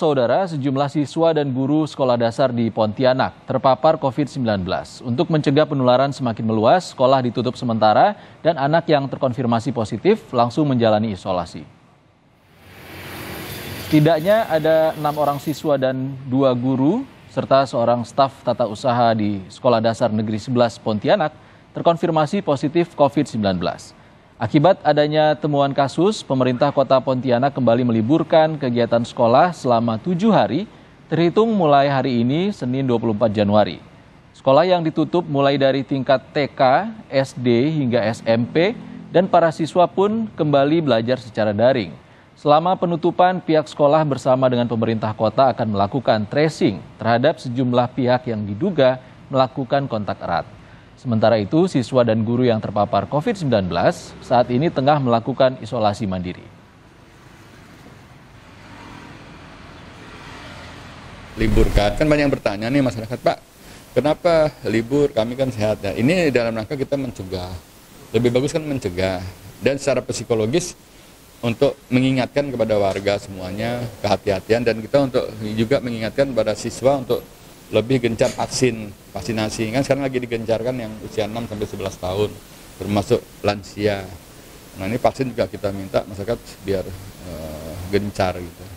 Saudara, sejumlah siswa dan guru sekolah dasar di Pontianak terpapar COVID-19. Untuk mencegah penularan semakin meluas, sekolah ditutup sementara dan anak yang terkonfirmasi positif langsung menjalani isolasi. Tidaknya ada enam orang siswa dan dua guru serta seorang staf tata usaha di Sekolah Dasar Negeri 11 Pontianak terkonfirmasi positif COVID-19. Akibat adanya temuan kasus, pemerintah kota Pontianak kembali meliburkan kegiatan sekolah selama tujuh hari, terhitung mulai hari ini, Senin 24 Januari. Sekolah yang ditutup mulai dari tingkat TK, SD, hingga SMP, dan para siswa pun kembali belajar secara daring. Selama penutupan, pihak sekolah bersama dengan pemerintah kota akan melakukan tracing terhadap sejumlah pihak yang diduga melakukan kontak erat. Sementara itu, siswa dan guru yang terpapar COVID-19 saat ini tengah melakukan isolasi mandiri. Libur kan banyak yang bertanya nih masyarakat, Pak, kenapa libur, kami kan sehat. Ya. Ini dalam rangka kita mencegah, lebih bagus kan mencegah. Dan secara psikologis untuk mengingatkan kepada warga semuanya kehati-hatian dan kita untuk juga mengingatkan kepada siswa untuk lebih gencar vaksin vaksinasi kan sekarang lagi digencarkan yang usia 6 sampai 11 tahun termasuk lansia nah ini vaksin juga kita minta masyarakat biar uh, gencar gitu